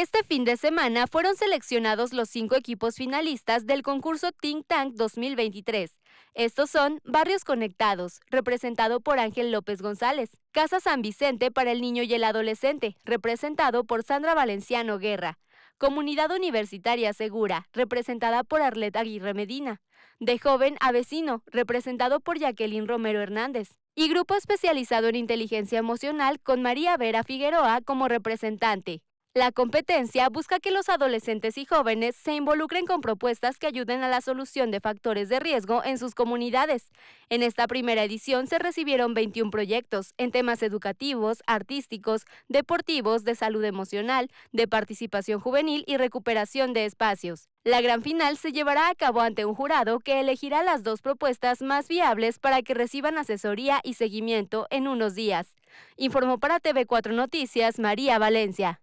Este fin de semana fueron seleccionados los cinco equipos finalistas del concurso Think Tank 2023. Estos son Barrios Conectados, representado por Ángel López González, Casa San Vicente para el niño y el adolescente, representado por Sandra Valenciano Guerra, Comunidad Universitaria Segura, representada por Arleta Aguirre Medina, de joven a vecino, representado por Jacqueline Romero Hernández, y Grupo Especializado en Inteligencia Emocional con María Vera Figueroa como representante. La competencia busca que los adolescentes y jóvenes se involucren con propuestas que ayuden a la solución de factores de riesgo en sus comunidades. En esta primera edición se recibieron 21 proyectos en temas educativos, artísticos, deportivos, de salud emocional, de participación juvenil y recuperación de espacios. La gran final se llevará a cabo ante un jurado que elegirá las dos propuestas más viables para que reciban asesoría y seguimiento en unos días. Informó para TV4 Noticias María Valencia.